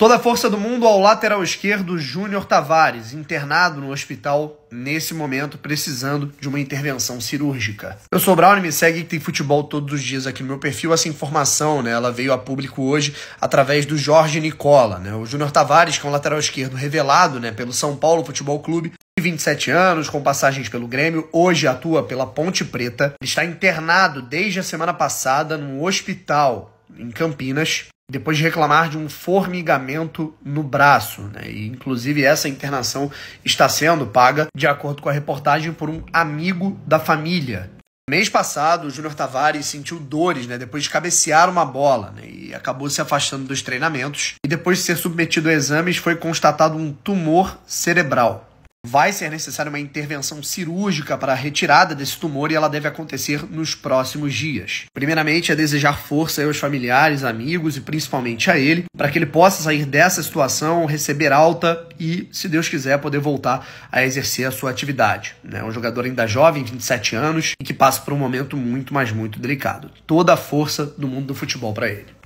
Toda a força do mundo ao lateral esquerdo Júnior Tavares, internado no hospital nesse momento, precisando de uma intervenção cirúrgica. Eu sou o Brown e me segue que tem futebol todos os dias aqui no meu perfil. Essa informação, né, ela veio a público hoje através do Jorge Nicola, né? O Júnior Tavares, que é um lateral esquerdo revelado, né, pelo São Paulo Futebol Clube, de 27 anos, com passagens pelo Grêmio, hoje atua pela Ponte Preta. Ele está internado desde a semana passada num hospital em Campinas depois de reclamar de um formigamento no braço. Né? E, inclusive, essa internação está sendo paga, de acordo com a reportagem, por um amigo da família. Mês passado, o Júnior Tavares sentiu dores né, depois de cabecear uma bola né, e acabou se afastando dos treinamentos. E depois de ser submetido a exames, foi constatado um tumor cerebral. Vai ser necessária uma intervenção cirúrgica para a retirada desse tumor e ela deve acontecer nos próximos dias. Primeiramente, é desejar força aos familiares, amigos e principalmente a ele, para que ele possa sair dessa situação, receber alta e, se Deus quiser, poder voltar a exercer a sua atividade. É um jogador ainda jovem, 27 anos, e que passa por um momento muito, mas muito delicado. Toda a força do mundo do futebol para ele.